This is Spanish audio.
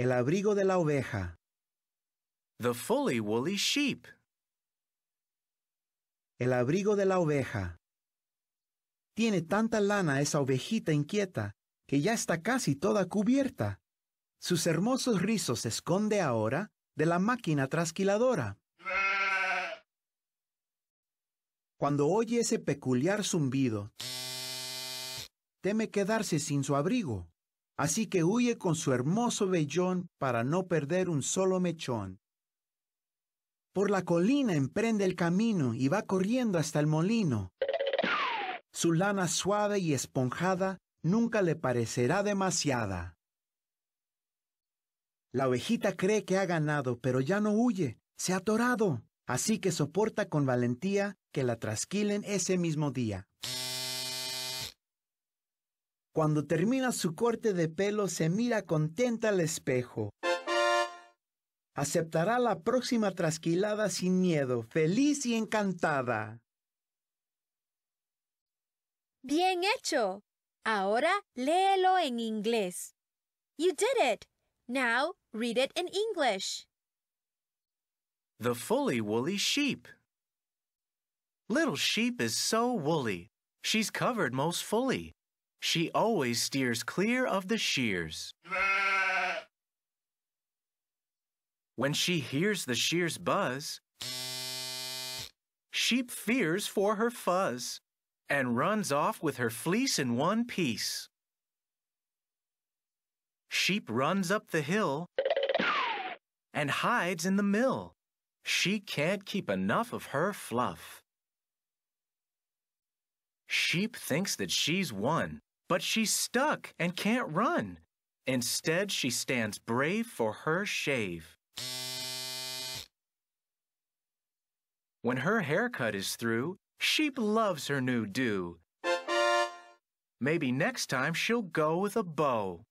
El abrigo de la oveja. The fully woolly sheep. El abrigo de la oveja. Tiene tanta lana esa ovejita inquieta que ya está casi toda cubierta. Sus hermosos rizos se esconde ahora de la máquina trasquiladora. Cuando oye ese peculiar zumbido, teme quedarse sin su abrigo. Así que huye con su hermoso vellón para no perder un solo mechón. Por la colina emprende el camino y va corriendo hasta el molino. Su lana suave y esponjada nunca le parecerá demasiada. La ovejita cree que ha ganado, pero ya no huye, se ha atorado, así que soporta con valentía que la trasquilen ese mismo día. Cuando termina su corte de pelo se mira contenta al espejo. Aceptará la próxima trasquilada sin miedo, feliz y encantada. Bien hecho. Ahora léelo en inglés. You did it. Now read it in English. The fully woolly sheep. Little sheep is so woolly. She's covered most fully. She always steers clear of the shears. When she hears the shears buzz, sheep fears for her fuzz and runs off with her fleece in one piece. Sheep runs up the hill and hides in the mill. She can't keep enough of her fluff. Sheep thinks that she's won but she's stuck and can't run. Instead, she stands brave for her shave. When her haircut is through, Sheep loves her new do. Maybe next time she'll go with a bow.